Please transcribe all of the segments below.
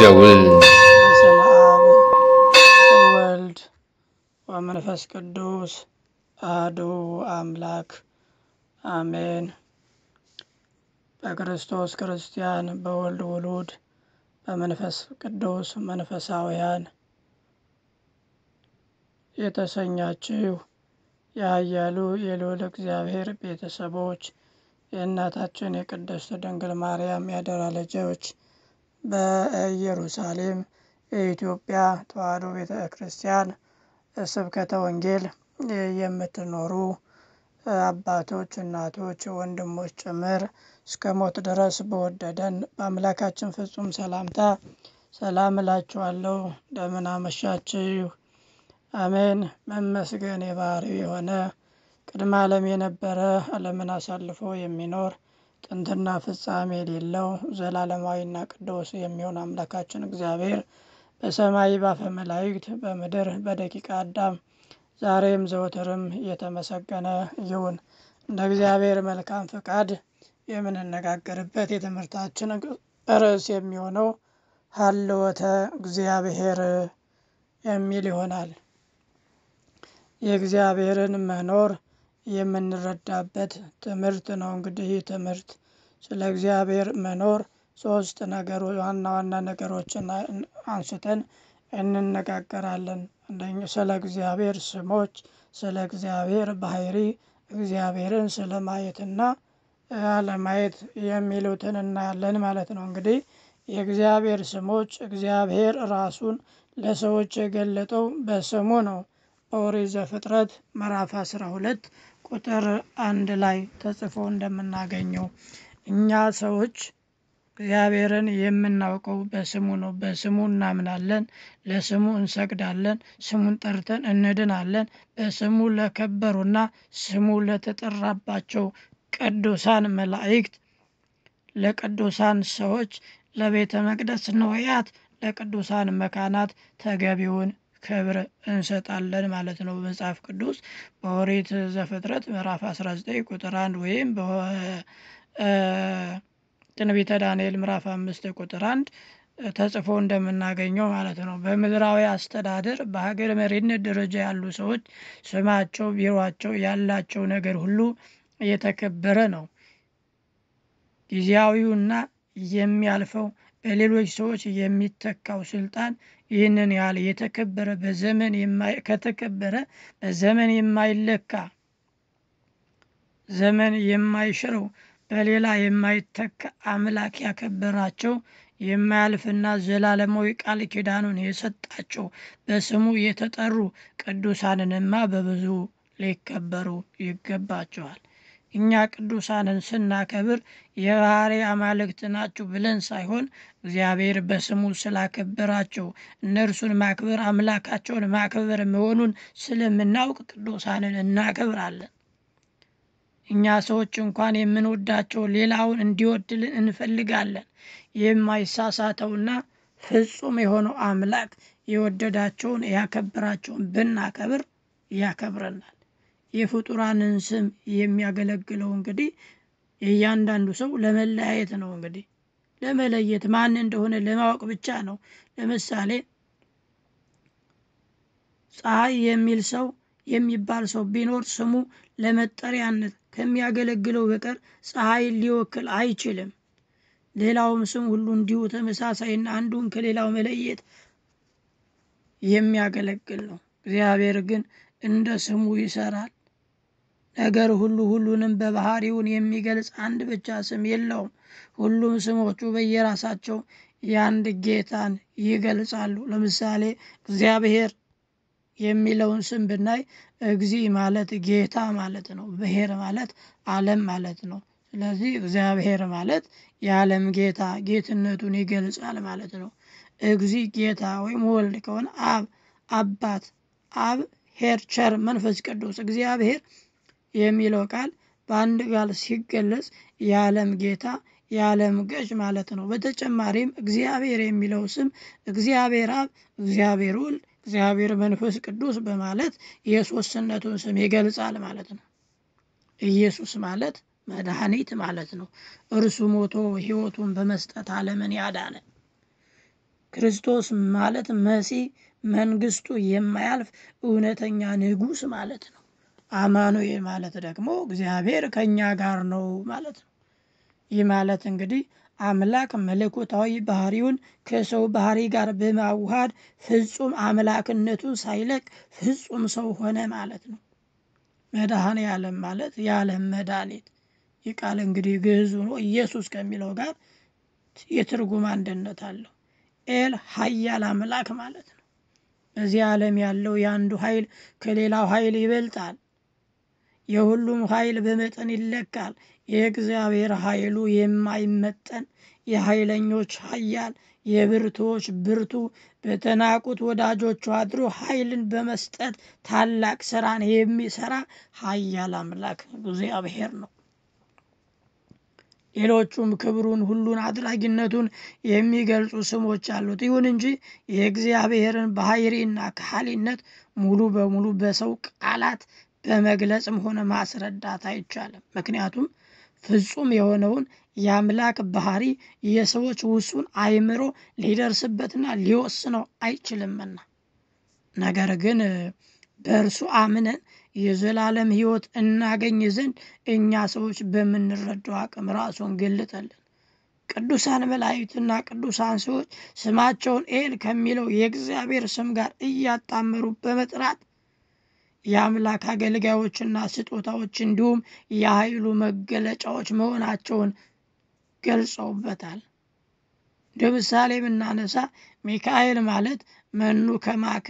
ደውል። በስመ አብ ወወልድ ወመንፈስ ቅዱስ አሐዱ አምላክ አሜን። በክርስቶስ ክርስቲያን፣ በወልድ ውሉድ፣ በመንፈስ ቅዱስ መንፈሳውያን የተሰኛችሁ የኃያሉ የልዑል እግዚአብሔር ቤተሰቦች የእናታችን የቅድስት ድንግል ማርያም ያደራ ልጆች በኢየሩሳሌም የኢትዮጵያ ተዋሕዶ ቤተ ክርስቲያን ስብከተ ወንጌል የምትኖሩ አባቶች፣ እናቶች፣ ወንድሞች ጭምር እስከ ሞት ድረስ በወደደን በአምላካችን ፍጹም ሰላምታ ሰላም እላችኋለሁ። እንደምን አመሻችሁ። አሜን። መመስገን የባህሪው የሆነ ቅድመ ዓለም የነበረ ዓለምን አሳልፎ የሚኖር ጥንትና ፍጻሜ የሌለው ዘላለማዊና ቅዱስ የሚሆን አምላካችን እግዚአብሔር በሰማይ ባፈ መላእክት በምድር በደቂቀ አዳም ዛሬም ዘወትርም እየተመሰገነ ይሁን። እንደ እግዚአብሔር መልካም ፈቃድ የምንነጋገርበት የትምህርታችን ርዕስ የሚሆነው ሀልወተ እግዚአብሔር የሚል ይሆናል። የእግዚአብሔርን መኖር የምንረዳበት ትምህርት ነው። እንግዲህ ይህ ትምህርት ስለ እግዚአብሔር መኖር ሶስት ነገሮ ዋና ዋና ነገሮችን አንስተን እንነጋገራለን። አንደኛ ስለ እግዚአብሔር ስሞች፣ ስለ እግዚአብሔር ባህሪ፣ እግዚአብሔርን ስለ ማየትና አለማየት የሚሉትን እናያለን ማለት ነው። እንግዲህ የእግዚአብሔር ስሞች እግዚአብሔር ራሱን ለሰዎች የገለጠው በስሙ ነው። ኦሪት ዘፍጥረት ምዕራፍ አስራ ሁለት ቁጥር አንድ ላይ ተጽፎ እንደምናገኘው እኛ ሰዎች እግዚአብሔርን የምናውቀው በስሙ ነው። በስሙ እናምናለን፣ ለስሙ እንሰግዳለን፣ ስሙን ጠርተን እንድናለን። በስሙ ለከበሩና ስሙ ለተጠራባቸው ቅዱሳን መላእክት፣ ለቅዱሳን ሰዎች፣ ለቤተ መቅደስ ንዋያት፣ ለቅዱሳን መካናት ተገቢውን ክብር እንሰጣለን ማለት ነው። በመጽሐፍ ቅዱስ በኦሪት ዘፍጥረት ምዕራፍ 19 ቁጥር 1 ወይም በትንቢተ ዳንኤል ምዕራፍ 5 ቁጥር 1 ተጽፎ እንደምናገኘው ማለት ነው። በምድራዊ አስተዳደር በሀገር መሪነት ደረጃ ያሉ ሰዎች ስማቸው፣ ቢሮቸው ያላቸው ነገር ሁሉ እየተከበረ ነው። ጊዜያዊውና የሚያልፈው ለሌሎች ሰዎች የሚተካው ስልጣን ይህንን ያህል የተከበረ በዘመን ከተከበረ በዘመን የማይለካ ዘመን የማይሽረው በሌላ የማይተካ አምላክ ያከበራቸው የማያልፍና ዘላለማዊ ቃል ኪዳኑን የሰጣቸው በስሙ የተጠሩ ቅዱሳንንማ በብዙ ሊከበሩ ይገባቸዋል። እኛ ቅዱሳንን ስናከብር የባህሪ አማልክት ናችሁ ብለን ሳይሆን እግዚአብሔር በስሙ ስላከበራቸው እነርሱን ማክበር አምላካቸውን ማክበር መሆኑን ስለምናውቅ ቅዱሳንን እናከብራለን። እኛ ሰዎች እንኳን የምንወዳቸው ሌላውን እንዲወድልን እንፈልጋለን። የማይሳሳተውና ፍጹም የሆነው አምላክ የወደዳቸውን ያከበራቸውን ብናከብር ያከብረናል። የፍጡራንን ስም የሚያገለግለው እንግዲህ እያንዳንዱ ሰው ለመለያየት ነው። እንግዲህ ለመለየት ማን እንደሆነ ለማወቅ ብቻ ነው። ለምሳሌ ፀሐይ የሚል ሰው የሚባል ሰው ቢኖር ስሙ ለመጠሪያነት ከሚያገለግለው በቀር ፀሐይ ሊወክል አይችልም። ሌላውም ስም ሁሉ እንዲሁ ተመሳሳይና አንዱን ከሌላው መለየት የሚያገለግል ነው። እግዚአብሔር ግን እንደ ስሙ ይሰራል። ነገር ሁሉ ሁሉንም በባህሪውን የሚገልጽ አንድ ብቻ ስም የለውም። ሁሉም ስሞቹ በየራሳቸው የአንድ ጌታን ይገልጻሉ። ለምሳሌ እግዚአብሔር የሚለውን ስም ብናይ እግዚ ማለት ጌታ ማለት ነው። ብሔር ማለት ዓለም ማለት ነው። ስለዚህ እግዚአብሔር ማለት የዓለም ጌታ ጌትነቱን ይገልጻል ማለት ነው። እግዚ ጌታ ወይም ወልድ ከሆነ አብ አባት፣ አብ ሄርቸር መንፈስ ቅዱስ እግዚአብሔር የሚለው ቃል በአንድ ቃል ሲገለጽ የዓለም ጌታ የዓለም ገዥ ማለት ነው። በተጨማሪም እግዚአብሔር የሚለው ስም እግዚአብሔር አብ፣ እግዚአብሔር ወልድ፣ እግዚአብሔር መንፈስ ቅዱስ በማለት የሶስትነቱን ስም ይገልጻል ማለት ነው። ኢየሱስ ማለት መድኃኒት ማለት ነው። እርሱ ሞቶ ሕይወቱን በመስጠት ዓለምን ያዳነ ክርስቶስ ማለት መሲህ መንግስቱ የማያልፍ እውነተኛ ንጉስ ማለት ነው። አማኑኤል ማለት ደግሞ እግዚአብሔር ከእኛ ጋር ነው ማለት ነው። ይህ ማለት እንግዲህ አምላክ መለኮታዊ ባህሪውን ከሰው ባህሪ ጋር በማዋሃድ ፍጹም አምላክነቱን ሳይለቅ ፍጹም ሰው ሆነ ማለት ነው። መድኃኔ ዓለም ማለት የዓለም መድኃኒት። ይህ ቃል እንግዲህ ግዕዙ ነው ኢየሱስ ከሚለው ጋር የትርጉም አንድነት አለው። ኤል ኃያል አምላክ ማለት ነው። በዚህ ዓለም ያለው የአንዱ ኃይል ከሌላው ኃይል ይበልጣል። የሁሉም ኃይል በመጠን ይለካል። የእግዚአብሔር ኃይሉ የማይመጠን የኃይለኞች ኃያል የብርቱዎች ብርቱ በተናቁት ወዳጆቹ አድሮ ኃይልን በመስጠት ታላቅ ስራን የሚሰራ ኃያል አምላክ እግዚአብሔር ነው። ሌሎቹም ክብሩን ሁሉን አድራጊነቱን የሚገልጹ ስሞች አሉት። ይሁን እንጂ የእግዚአብሔርን ባህሪና ካህሊነት ሙሉ በሙሉ በሰው ቃላት በመግለጽም ሆነ ማስረዳት አይቻልም። ምክንያቱም ፍጹም የሆነውን የአምላክ ባህሪ የሰዎች ውሱን አይምሮ ሊደርስበትና ሊወስነው አይችልምና። ነገር ግን በእርሱ አምነን የዘላለም ሕይወት እናገኝ ዘንድ እኛ ሰዎች በምንረዳው አቅም ራሱን ግልጠልን። ቅዱሳን መላእክትና ቅዱሳን ሰዎች ስማቸውን ኤል ከሚለው የእግዚአብሔር ስም ጋር እያጣመሩ በመጥራት የአምላክ አገልጋዮችና ስጦታዎች እንዲሁም የኃይሉ መገለጫዎች መሆናቸውን ገልጸውበታል። እንደ ምሳሌ ብናነሳ ሚካኤል ማለት መኑ ከማከ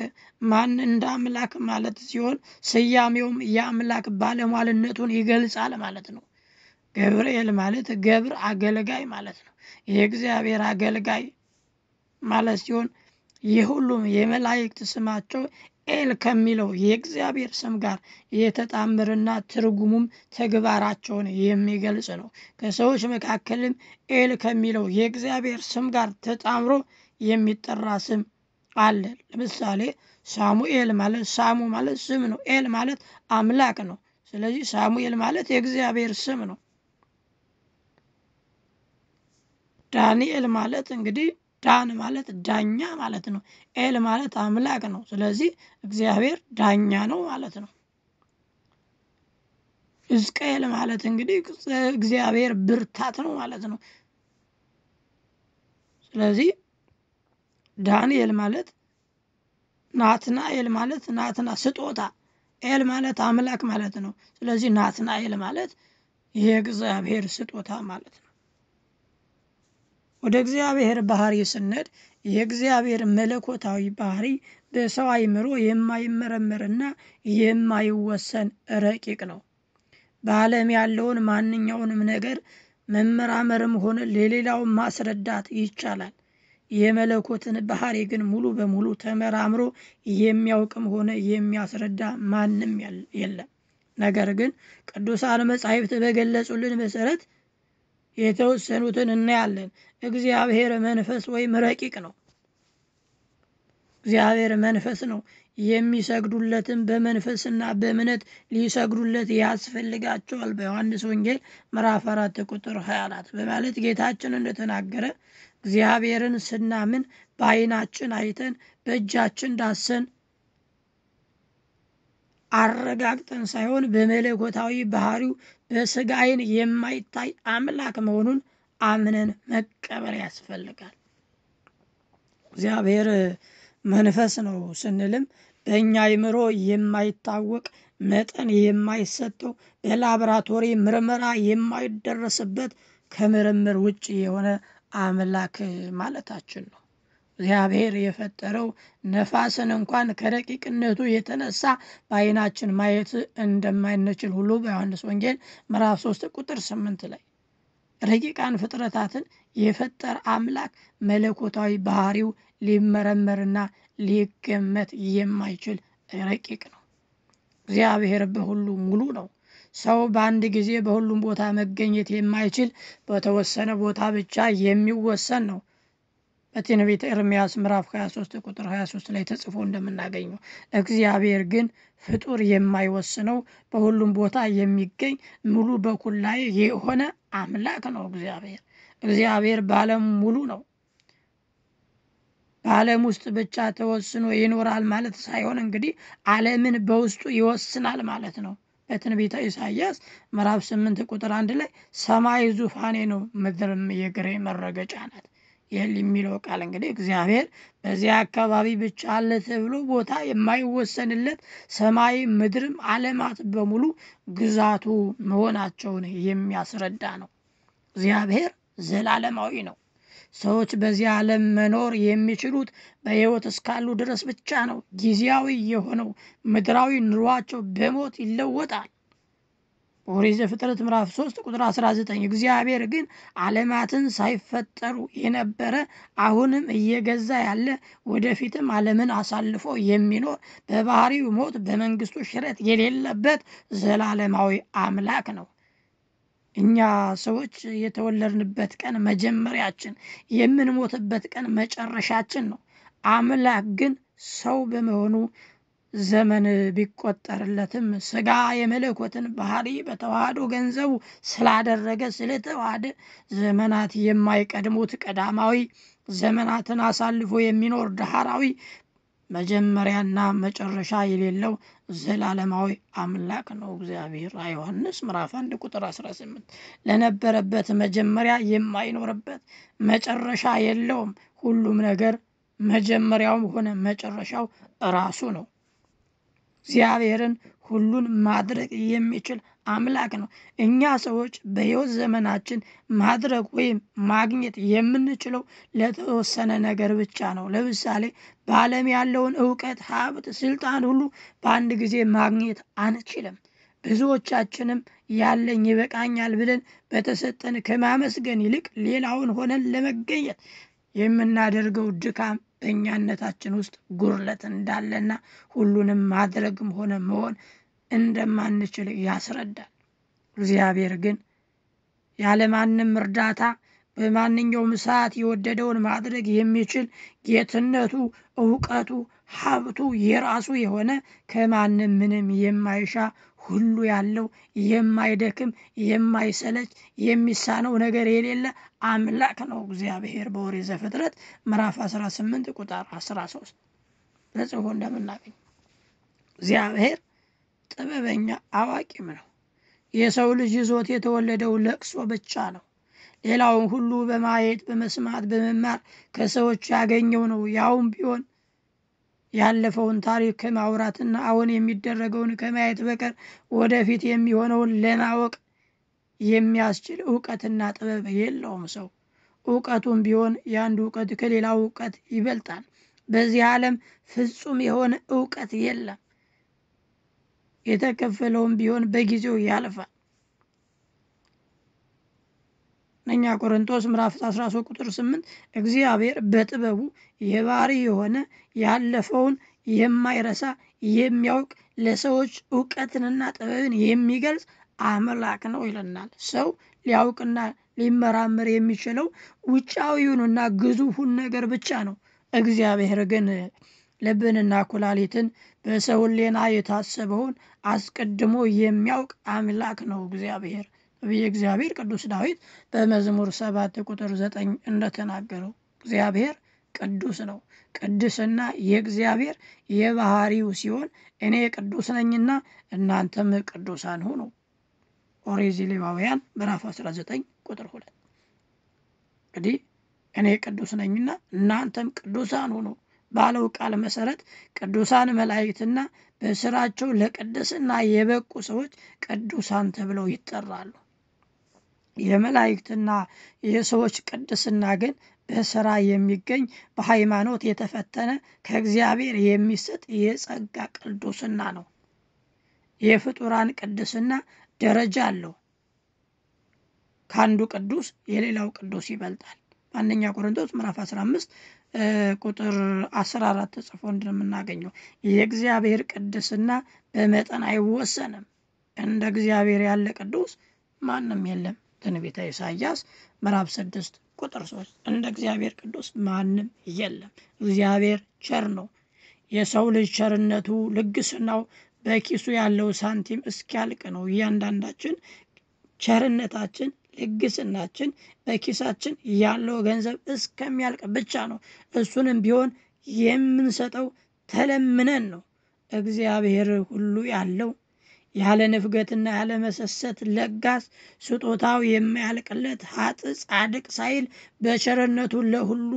ማን እንደ አምላክ ማለት ሲሆን ስያሜውም የአምላክ ባለሟልነቱን ይገልጻል ማለት ነው። ገብርኤል ማለት ገብር አገልጋይ ማለት ነው። የእግዚአብሔር አገልጋይ ማለት ሲሆን ይህ ሁሉም የመላእክት ስማቸው ኤል ከሚለው የእግዚአብሔር ስም ጋር የተጣመረና ትርጉሙም ተግባራቸውን የሚገልጽ ነው። ከሰዎች መካከልም ኤል ከሚለው የእግዚአብሔር ስም ጋር ተጣምሮ የሚጠራ ስም አለ። ለምሳሌ ሳሙኤል ማለት ሳሙ ማለት ስም ነው። ኤል ማለት አምላክ ነው። ስለዚህ ሳሙኤል ማለት የእግዚአብሔር ስም ነው። ዳንኤል ማለት እንግዲህ ዳን ማለት ዳኛ ማለት ነው። ኤል ማለት አምላክ ነው። ስለዚህ እግዚአብሔር ዳኛ ነው ማለት ነው። ሕዝቅኤል ማለት እንግዲህ እግዚአብሔር ብርታት ነው ማለት ነው። ስለዚህ ዳንኤል ማለት ናትናኤል ማለት ናትና ስጦታ፣ ኤል ማለት አምላክ ማለት ነው። ስለዚህ ናትናኤል ማለት የእግዚአብሔር ስጦታ ማለት ነው። ወደ እግዚአብሔር ባህሪ ስንሄድ የእግዚአብሔር መለኮታዊ ባህሪ በሰው አይምሮ የማይመረመርና የማይወሰን ረቂቅ ነው። በዓለም ያለውን ማንኛውንም ነገር መመራመርም ሆነ ለሌላው ማስረዳት ይቻላል። የመለኮትን ባህሪ ግን ሙሉ በሙሉ ተመራምሮ የሚያውቅም ሆነ የሚያስረዳ ማንም የለም። ነገር ግን ቅዱሳን መጻሕፍት በገለጹልን መሰረት የተወሰኑትን እናያለን። እግዚአብሔር መንፈስ ወይም ረቂቅ ነው። እግዚአብሔር መንፈስ ነው። የሚሰግዱለትን በመንፈስና በእምነት ሊሰግዱለት ያስፈልጋቸዋል በዮሐንስ ወንጌል ምዕራፍ አራት ቁጥር 24 በማለት ጌታችን እንደተናገረ እግዚአብሔርን ስናምን በዓይናችን አይተን በእጃችን ዳሰን አረጋግጠን ሳይሆን በመለኮታዊ ባህሪው በስጋ ዓይን የማይታይ አምላክ መሆኑን አምነን መቀበር ያስፈልጋል። እግዚአብሔር መንፈስ ነው ስንልም በእኛ አይምሮ የማይታወቅ መጠን የማይሰጠው በላብራቶሪ ምርመራ የማይደረስበት ከምርምር ውጭ የሆነ አምላክ ማለታችን ነው። እግዚአብሔር የፈጠረው ነፋስን እንኳን ከረቂቅነቱ የተነሳ በዓይናችን ማየት እንደማይንችል ሁሉ በዮሐንስ ወንጌል ምዕራፍ 3 ቁጥር 8 ላይ ረቂቃን ፍጥረታትን የፈጠረ አምላክ መለኮታዊ ባህሪው ሊመረመርና ሊገመት የማይችል ረቂቅ ነው። እግዚአብሔር በሁሉ ሙሉ ነው። ሰው በአንድ ጊዜ በሁሉም ቦታ መገኘት የማይችል በተወሰነ ቦታ ብቻ የሚወሰን ነው። ቤተ ኤርምያስ ምዕራፍ 23 ቁጥር 23 ላይ ተጽፎ እንደምናገኘው እግዚአብሔር ግን ፍጡር የማይወስነው በሁሉም ቦታ የሚገኝ ሙሉ በኩል ላይ የሆነ አምላክ ነው። እግዚአብሔር እግዚአብሔር በዓለም ሙሉ ነው። በዓለም ውስጥ ብቻ ተወስኖ ይኖራል ማለት ሳይሆን እንግዲህ ዓለምን በውስጡ ይወስናል ማለት ነው። በትንቢተ ኢሳያስ ምዕራፍ ስምንት ቁጥር አንድ ላይ ሰማይ ዙፋኔ ነው፣ ምድርም የግሬ መረገጫ ናት ይህል የሚለው ቃል እንግዲህ እግዚአብሔር በዚህ አካባቢ ብቻ አለ ተብሎ ቦታ የማይወሰንለት ሰማይ ምድርም ዓለማት በሙሉ ግዛቱ መሆናቸውን የሚያስረዳ ነው። እግዚአብሔር ዘላለማዊ ነው። ሰዎች በዚህ ዓለም መኖር የሚችሉት በሕይወት እስካሉ ድረስ ብቻ ነው። ጊዜያዊ የሆነው ምድራዊ ኑሯቸው በሞት ይለወጣል። ኦሪት ዘፍጥረት ምዕራፍ 3 ቁጥር 19 እግዚአብሔር ግን ዓለማትን ሳይፈጠሩ የነበረ አሁንም እየገዛ ያለ ወደፊትም ዓለምን አሳልፎ የሚኖር በባህሪው ሞት በመንግስቱ ሽረት የሌለበት ዘላለማዊ አምላክ ነው። እኛ ሰዎች የተወለድንበት ቀን መጀመሪያችን፣ የምንሞትበት ቀን መጨረሻችን ነው። አምላክ ግን ሰው በመሆኑ ዘመን ቢቆጠርለትም ስጋ የመለኮትን ባህሪ በተዋህዶ ገንዘቡ ስላደረገ ስለተዋህደ ዘመናት የማይቀድሙት ቀዳማዊ ዘመናትን አሳልፎ የሚኖር ዳህራዊ መጀመሪያና መጨረሻ የሌለው ዘላለማዊ አምላክ ነው እግዚአብሔር። ዮሐንስ ምዕራፍ 1 ቁጥር 18 ለነበረበት መጀመሪያ የማይኖርበት መጨረሻ የለውም። ሁሉም ነገር መጀመሪያውም ሆነ መጨረሻው ራሱ ነው። እግዚአብሔርን ሁሉን ማድረግ የሚችል አምላክ ነው። እኛ ሰዎች በሕይወት ዘመናችን ማድረግ ወይም ማግኘት የምንችለው ለተወሰነ ነገር ብቻ ነው። ለምሳሌ በዓለም ያለውን እውቀት፣ ሀብት፣ ስልጣን ሁሉ በአንድ ጊዜ ማግኘት አንችልም። ብዙዎቻችንም ያለኝ ይበቃኛል ብለን በተሰጠን ከማመስገን ይልቅ ሌላውን ሆነን ለመገኘት የምናደርገው ድካም በእኛነታችን ውስጥ ጉርለት እንዳለና ሁሉንም ማድረግም ሆነ መሆን እንደማንችል ያስረዳል። እግዚአብሔር ግን ያለማንም እርዳታ በማንኛውም ሰዓት የወደደውን ማድረግ የሚችል ጌትነቱ፣ እውቀቱ፣ ሀብቱ የራሱ የሆነ ከማንም ምንም የማይሻ ሁሉ ያለው የማይደክም የማይሰለች የሚሳነው ነገር የሌለ አምላክ ነው እግዚአብሔር በኦሪት ዘፍጥረት ምዕራፍ 18 ቁጥር 13 ተጽፎ እንደምናገኝ እግዚአብሔር ጥበበኛ አዋቂም ነው። የሰው ልጅ ይዞት የተወለደው ለቅሶ ብቻ ነው። ሌላውን ሁሉ በማየት በመስማት በመማር ከሰዎች ያገኘው ነው። ያውም ቢሆን ያለፈውን ታሪክ ከማውራትና አሁን የሚደረገውን ከማየት በቀር ወደፊት የሚሆነውን ለማወቅ የሚያስችል እውቀትና ጥበብ የለውም ሰው። እውቀቱም ቢሆን የአንድ እውቀት ከሌላው እውቀት ይበልጣል። በዚህ ዓለም ፍጹም የሆነ እውቀት የለም። የተከፈለውም ቢሆን በጊዜው ያልፋል። እነኛ ቆሮንቶስ ምዕራፍ 13 ቁጥር 8 እግዚአብሔር በጥበቡ የባህሪ የሆነ ያለፈውን የማይረሳ የሚያውቅ ለሰዎች እውቀትንና ጥበብን የሚገልጽ አምላክ ነው ይለናል። ሰው ሊያውቅና ሊመራመር የሚችለው ውጫዊውንና ግዙፉን ነገር ብቻ ነው። እግዚአብሔር ግን ልብንና ኩላሊትን በሰው ሕሊና የታሰበውን አስቀድሞ የሚያውቅ አምላክ ነው እግዚአብሔር ብዬ እግዚአብሔር ቅዱስ ዳዊት በመዝሙር ሰባት ቁጥር ዘጠኝ እንደተናገረው እግዚአብሔር ቅዱስ ነው። ቅድስና የእግዚአብሔር የባህሪው ሲሆን እኔ ቅዱስ ነኝና እናንተም ቅዱሳን ሁኑ። ኦሪት ዘሌዋውያን ምዕራፍ 19 ቁጥር 2 እንግዲህ እኔ ቅዱስ ነኝና እናንተም ቅዱሳን ሁኑ ባለው ቃል መሰረት ቅዱሳን መላእክትና በስራቸው ለቅድስና የበቁ ሰዎች ቅዱሳን ተብለው ይጠራሉ። የመላእክትና የሰዎች ቅድስና ግን በስራ የሚገኝ በሃይማኖት የተፈተነ ከእግዚአብሔር የሚሰጥ የጸጋ ቅዱስና ነው። የፍጡራን ቅድስና ደረጃ አለው። ከአንዱ ቅዱስ የሌላው ቅዱስ ይበልጣል። በአንደኛ ቆሮንቶስ ምዕራፍ 15 ቁጥር 14 ተጽፎ እንደምናገኘው የእግዚአብሔር ቅድስና በመጠን አይወሰንም። እንደ እግዚአብሔር ያለ ቅዱስ ማንም የለም። ትንቢተ ኢሳያስ ምዕራፍ 6 ቁጥር 3 እንደ እግዚአብሔር ቅዱስ ማንም የለም። እግዚአብሔር ቸር ነው። የሰው ልጅ ቸርነቱ፣ ልግስናው በኪሱ ያለው ሳንቲም እስኪያልቅ ነው። እያንዳንዳችን ቸርነታችን፣ ልግስናችን በኪሳችን ያለው ገንዘብ እስከሚያልቅ ብቻ ነው። እሱንም ቢሆን የምንሰጠው ተለምነን ነው። እግዚአብሔር ሁሉ ያለው ያለ ንፍገትና ያለ መሰሰት ለጋስ ስጦታው የማያልቅለት ሀጥ ጻድቅ ሳይል በቸርነቱ ለሁሉ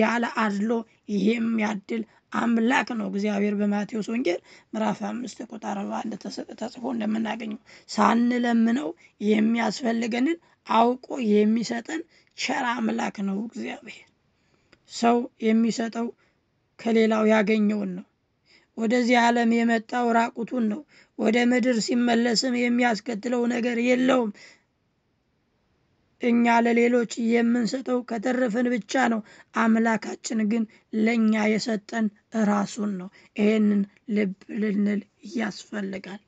ያለ አድሎ የሚያድል አምላክ ነው እግዚአብሔር በማቴዎስ ወንጌል ምዕራፍ አምስት ቁጥር አርባ አንድ ተጽፎ እንደምናገኘው ሳንለምነው የሚያስፈልገንን አውቆ የሚሰጠን ቸር አምላክ ነው እግዚአብሔር። ሰው የሚሰጠው ከሌላው ያገኘውን ነው። ወደዚህ ዓለም የመጣው ራቁቱን ነው። ወደ ምድር ሲመለስም የሚያስከትለው ነገር የለውም። እኛ ለሌሎች የምንሰጠው ከተረፈን ብቻ ነው። አምላካችን ግን ለእኛ የሰጠን ራሱን ነው። ይሄንን ልብ ልንል ያስፈልጋል።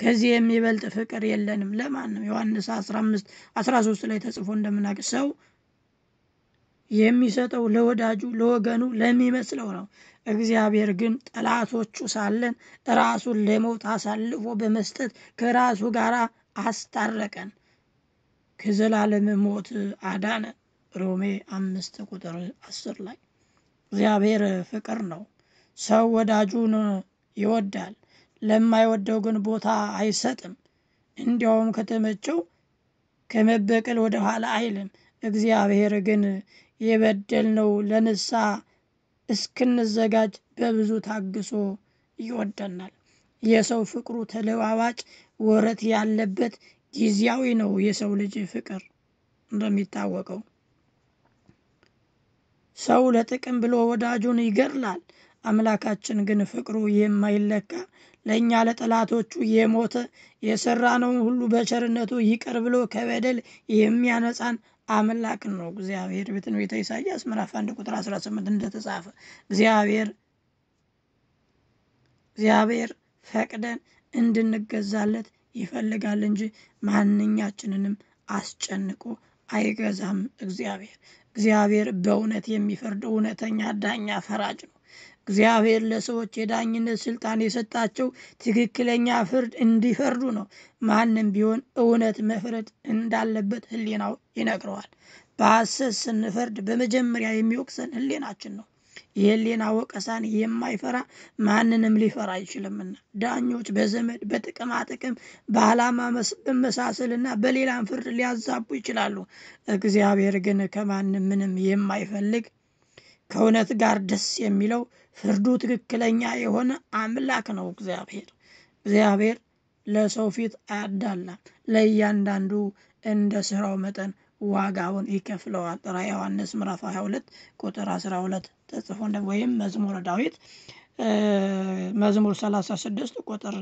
ከዚህ የሚበልጥ ፍቅር የለንም ለማንም። ዮሐንስ 15 13 ላይ ተጽፎ እንደምናውቅ ሰው የሚሰጠው ለወዳጁ ለወገኑ ለሚመስለው ነው። እግዚአብሔር ግን ጠላቶቹ ሳለን ራሱን ለሞት አሳልፎ በመስጠት ከራሱ ጋር አስታረቀን። ከዘላለም ሞት አዳነ። ሮሜ አምስት ቁጥር አስር ላይ እግዚአብሔር ፍቅር ነው። ሰው ወዳጁን ይወዳል፣ ለማይወደው ግን ቦታ አይሰጥም። እንዲያውም ከተመቸው ከመበቀል ወደ ኋላ አይልም። እግዚአብሔር ግን የበደልነው ለንሳ እስክንዘጋጅ በብዙ ታግሶ ይወደናል። የሰው ፍቅሩ ተለዋዋጭ ወረት ያለበት ጊዜያዊ ነው የሰው ልጅ ፍቅር እንደሚታወቀው ሰው ለጥቅም ብሎ ወዳጁን ይገድላል። አምላካችን ግን ፍቅሩ የማይለካ ለእኛ ለጠላቶቹ የሞተ የሰራነውን ሁሉ በቸርነቱ ይቅር ብሎ ከበደል የሚያነጻን አምላክ ነው። እግዚአብሔር በትንቢተ ኢሳያስ ምዕራፍ 1 ቁጥር 18 እንደተጻፈ እግዚአብሔር እግዚአብሔር ፈቅደን እንድንገዛለት ይፈልጋል እንጂ ማንኛችንንም አስጨንቆ አይገዛም። እግዚአብሔር እግዚአብሔር በእውነት የሚፈርድ እውነተኛ ዳኛ ፈራጅ ነው። እግዚአብሔር ለሰዎች የዳኝነት ስልጣን የሰጣቸው ትክክለኛ ፍርድ እንዲፈርዱ ነው። ማንም ቢሆን እውነት መፍረድ እንዳለበት ህሊናው ይነግረዋል። በሐሰት ስንፈርድ በመጀመሪያ የሚወቅሰን ህሊናችን ነው። የህሊና ወቀሳን የማይፈራ ማንንም ሊፈራ አይችልምና ዳኞች በዘመድ በጥቅማ ጥቅም በዓላማ መመሳሰልና በሌላም ፍርድ ሊያዛቡ ይችላሉ። እግዚአብሔር ግን ከማንም ምንም የማይፈልግ ከእውነት ጋር ደስ የሚለው ፍርዱ ትክክለኛ የሆነ አምላክ ነው። እግዚአብሔር እግዚአብሔር ለሰው ፊት አያዳላም። ለእያንዳንዱ እንደ ስራው መጠን ዋጋውን ይከፍለዋል። ራዕየ ዮሐንስ ምዕራፍ 22 ቁጥር 12 ተጽፎ ወይም መዝሙረ ዳዊት መዝሙር 36 ቁጥር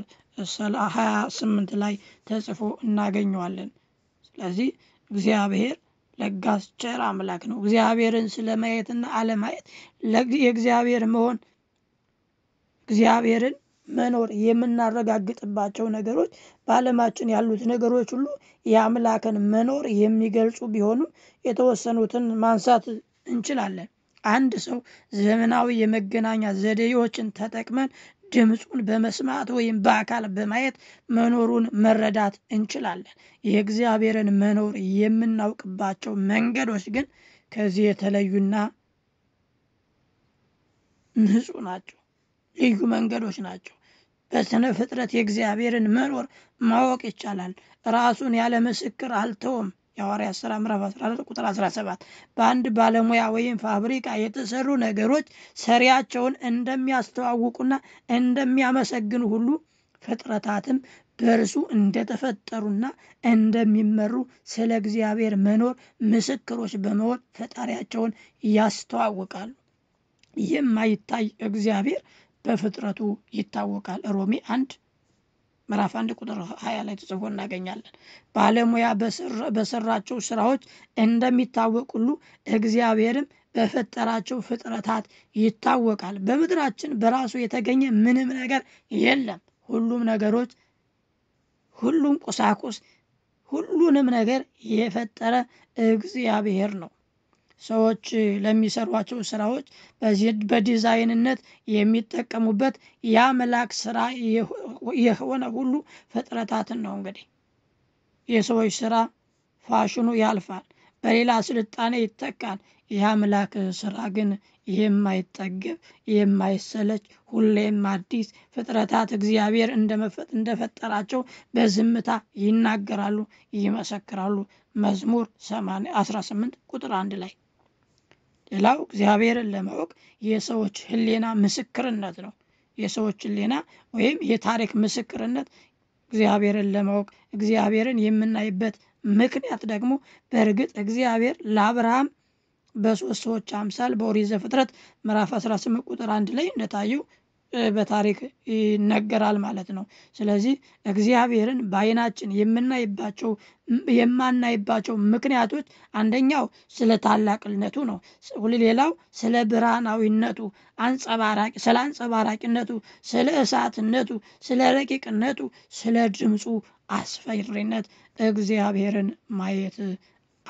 28 ላይ ተጽፎ እናገኘዋለን። ስለዚህ እግዚአብሔር ለጋስ ቸር አምላክ ነው። እግዚአብሔርን ስለማየትና አለማየት የእግዚአብሔር መሆን እግዚአብሔርን መኖር የምናረጋግጥባቸው ነገሮች በአለማችን ያሉት ነገሮች ሁሉ የአምላክን መኖር የሚገልጹ ቢሆኑም የተወሰኑትን ማንሳት እንችላለን። አንድ ሰው ዘመናዊ የመገናኛ ዘዴዎችን ተጠቅመን ድምፁን በመስማት ወይም በአካል በማየት መኖሩን መረዳት እንችላለን። የእግዚአብሔርን መኖር የምናውቅባቸው መንገዶች ግን ከዚህ የተለዩና ንጹህ ናቸው ልዩ መንገዶች ናቸው። በስነ ፍጥረት የእግዚአብሔርን መኖር ማወቅ ይቻላል። ራሱን ያለ ምስክር አልተውም። የሐዋርያት ሥራ ምዕራፍ 14 ቁጥር 17 በአንድ ባለሙያ ወይም ፋብሪካ የተሰሩ ነገሮች ሰሪያቸውን እንደሚያስተዋውቁና እንደሚያመሰግኑ ሁሉ ፍጥረታትም በእርሱ እንደተፈጠሩና እንደሚመሩ ስለ እግዚአብሔር መኖር ምስክሮች በመሆን ፈጣሪያቸውን ያስተዋውቃሉ። የማይታይ እግዚአብሔር በፍጥረቱ ይታወቃል። ሮሜ አንድ ምዕራፍ አንድ ቁጥር ሀያ ላይ ተጽፎ እናገኛለን። ባለሙያ በሰራቸው ስራዎች እንደሚታወቅ ሁሉ እግዚአብሔርም በፈጠራቸው ፍጥረታት ይታወቃል። በምድራችን በራሱ የተገኘ ምንም ነገር የለም። ሁሉም ነገሮች፣ ሁሉም ቁሳቁስ፣ ሁሉንም ነገር የፈጠረ እግዚአብሔር ነው። ሰዎች ለሚሰሯቸው ስራዎች በዚህ በዲዛይንነት የሚጠቀሙበት የአምላክ ስራ የሆነ ሁሉ ፍጥረታትን ነው። እንግዲህ የሰዎች ስራ ፋሽኑ ያልፋል፣ በሌላ ስልጣኔ ይተካል። የአምላክ ስራ ግን የማይጠገብ የማይሰለች ሁሌም አዲስ ፍጥረታት እግዚአብሔር እንደፈጠራቸው በዝምታ ይናገራሉ፣ ይመሰክራሉ። መዝሙር 18 ቁጥር አንድ ላይ ሌላው እግዚአብሔርን ለማወቅ የሰዎች ህሌና ምስክርነት ነው። የሰዎች ህሌና ወይም የታሪክ ምስክርነት እግዚአብሔርን ለማወቅ እግዚአብሔርን የምናይበት ምክንያት ደግሞ በእርግጥ እግዚአብሔር ለአብርሃም በሶስት ሰዎች አምሳል በኦሪት ዘፍጥረት ምዕራፍ 18 ቁጥር አንድ ላይ እንደታየው በታሪክ ይነገራል ማለት ነው። ስለዚህ እግዚአብሔርን በአይናችን የምናይባቸው የማናይባቸው ምክንያቶች አንደኛው ስለ ታላቅነቱ ነው። ሌላው ስለ ብርሃናዊነቱ አንጸባራቂ ስለ አንጸባራቂነቱ ስለ እሳትነቱ ስለ ረቂቅነቱ ስለ ድምፁ አስፈሪነት እግዚአብሔርን ማየት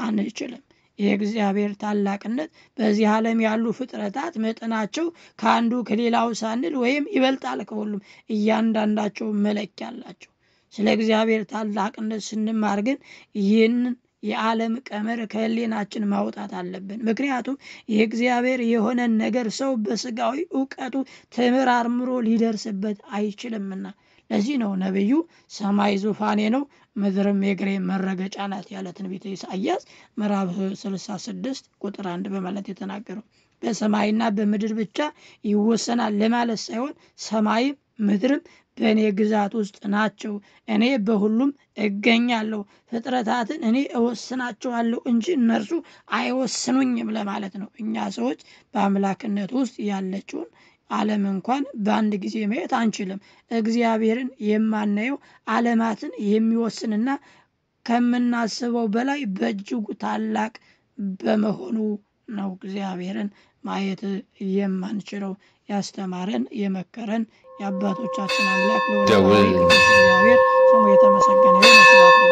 አንችልም የእግዚአብሔር ታላቅነት በዚህ ዓለም ያሉ ፍጥረታት መጠናቸው ከአንዱ ከሌላው ሳንል ወይም ይበልጣል ከሁሉም እያንዳንዳቸው መለኪያ አላቸው። ስለ እግዚአብሔር ታላቅነት ስንማር ግን ይህንን የዓለም ቀመር ከህሊናችን ማውጣት አለብን። ምክንያቱም የእግዚአብሔር የሆነን ነገር ሰው በስጋዊ እውቀቱ ተመራርምሮ ሊደርስበት አይችልምና። ለዚህ ነው ነቢዩ ሰማይ ዙፋኔ ነው ምድርም የእግሬ መረገጫ ናት ያለ ትንቢተ ኢሳያስ ምዕራፍ 66 ቁጥር አንድ በማለት የተናገረው በሰማይና በምድር ብቻ ይወሰናል ለማለት ሳይሆን ሰማይም ምድርም በእኔ ግዛት ውስጥ ናቸው፣ እኔ በሁሉም እገኛለሁ፣ ፍጥረታትን እኔ እወስናቸዋለሁ እንጂ እነርሱ አይወስኑኝም ለማለት ነው። እኛ ሰዎች በአምላክነት ውስጥ ያለችውን ዓለም እንኳን በአንድ ጊዜ ማየት አንችልም። እግዚአብሔርን የማናየው ዓለማትን የሚወስንና ከምናስበው በላይ በእጅጉ ታላቅ በመሆኑ ነው እግዚአብሔርን ማየት የማንችለው ያስተማረን የመከረን የአባቶቻችን አምላክ ደውል ስሙ የተመሰገነ